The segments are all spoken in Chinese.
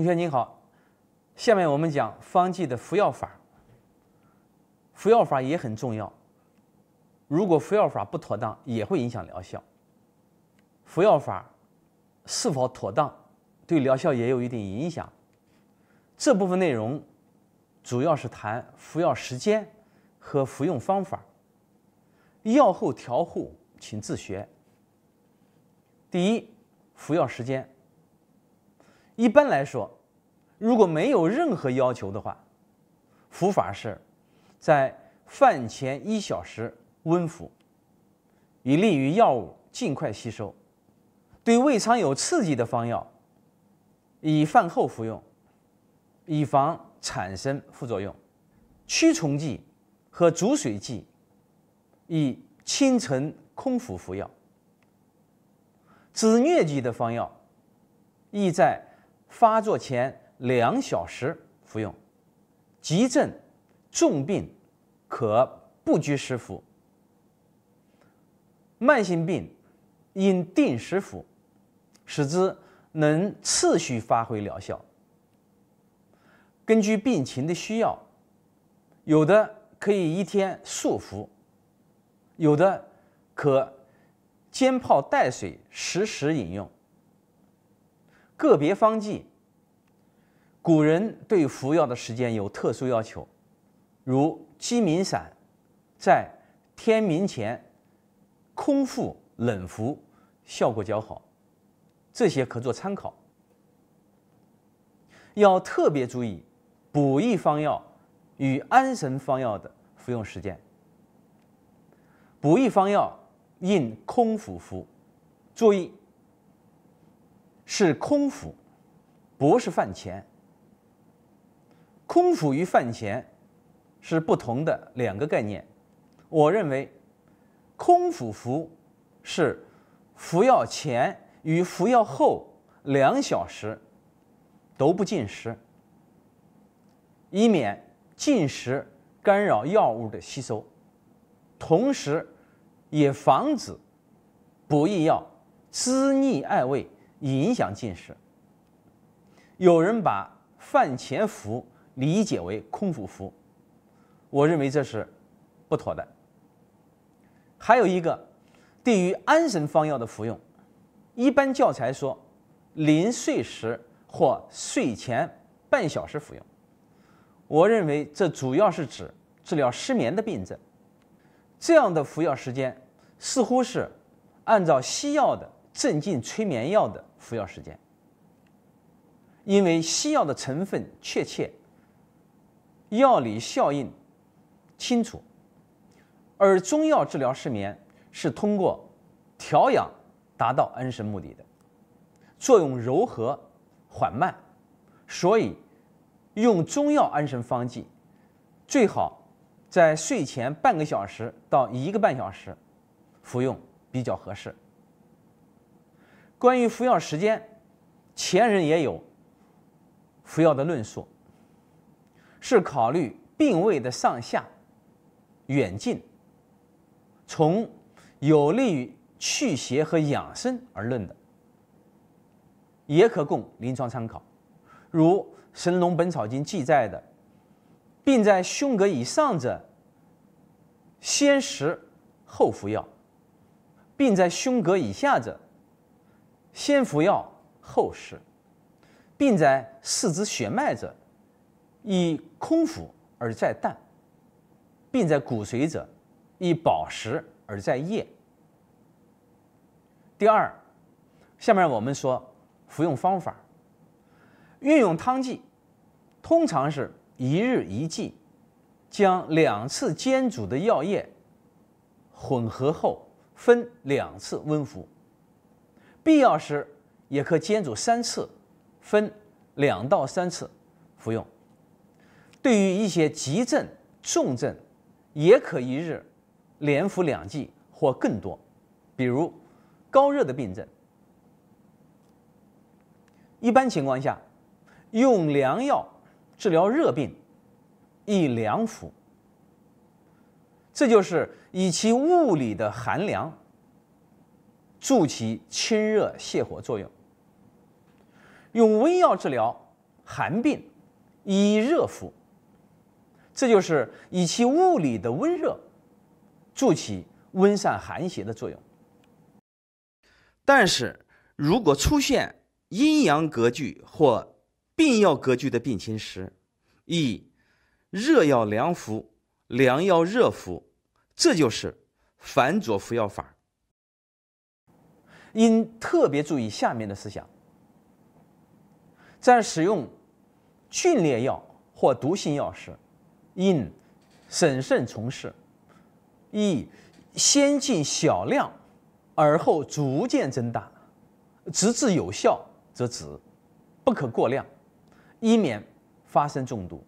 同学你好，下面我们讲方剂的服药法。服药法也很重要，如果服药法不妥当，也会影响疗效。服药法是否妥当，对疗效也有一定影响。这部分内容主要是谈服药时间和服用方法。药后调护，请自学。第一，服药时间。一般来说，如果没有任何要求的话，服法是，在饭前一小时温服，以利于药物尽快吸收。对胃肠有刺激的方药，以饭后服用，以防产生副作用。驱虫剂和煮水剂，以清晨空腹服药。治疟疾的方药，宜在。发作前两小时服用，急症、重病可不拘食服；慢性病应定时服，使之能持续发挥疗效。根据病情的需要，有的可以一天数服，有的可煎泡代水，实时饮用。个别方剂，古人对服药的时间有特殊要求，如鸡鸣散，在天明前空腹冷服，效果较好。这些可做参考。要特别注意补益方药与安神方药的服用时间。补益方药应空腹服，注意。是空腹，不是饭前。空腹与饭前是不同的两个概念。我认为，空腹服是服药前与服药后两小时都不进食，以免进食干扰药物的吸收，同时也防止补益药滋腻碍胃。影响进食。有人把饭前服理解为空腹服，我认为这是不妥的。还有一个，对于安神方药的服用，一般教材说临睡时或睡前半小时服用，我认为这主要是指治疗失眠的病症。这样的服药时间似乎是按照西药的。镇静催眠药的服药时间，因为西药的成分确切，药理效应清楚，而中药治疗失眠是通过调养达到安神目的的，作用柔和缓慢，所以用中药安神方剂最好在睡前半个小时到一个半小时服用比较合适。关于服药时间，前人也有服药的论述，是考虑病位的上下、远近，从有利于去邪和养生而论的，也可供临床参考。如《神农本草经》记载的：“病在胸膈以上者，先食后服药；病在胸膈以下者。”先服药后食，病在四肢血脉者，以空腹而在淡；病在骨髓者，以饱食而在液。第二，下面我们说服用方法。运用汤剂，通常是一日一剂，将两次煎煮的药液混合后，分两次温服。必要时也可煎煮三次，分两到三次服用。对于一些急症、重症，也可一日连服两剂或更多。比如高热的病症。一般情况下，用凉药治疗热病，宜凉服。这就是以其物理的寒凉。助其清热泻火作用，用温药治疗寒病，以热服，这就是以其物理的温热，助其温散寒邪的作用。但是，如果出现阴阳隔拒或病药隔拒的病情时，以热药凉服，凉药热服，这就是反佐服药法。应特别注意下面的思想：在使用训烈药或毒性药时，应审慎从事，宜先进小量，而后逐渐增大，直至有效则止，不可过量，以免发生中毒。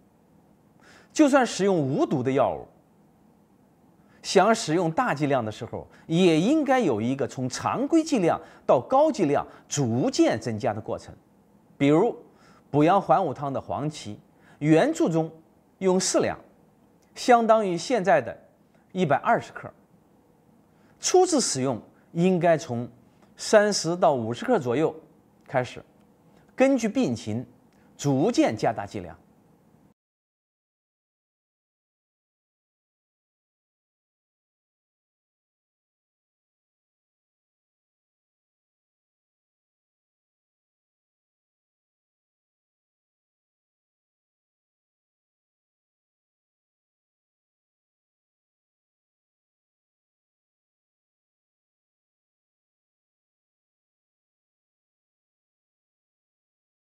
就算使用无毒的药物。想使用大剂量的时候，也应该有一个从常规剂量到高剂量逐渐增加的过程。比如补阳还五汤的黄芪，原著中用四两，相当于现在的120克。初次使用应该从30到50克左右开始，根据病情逐渐加大剂量。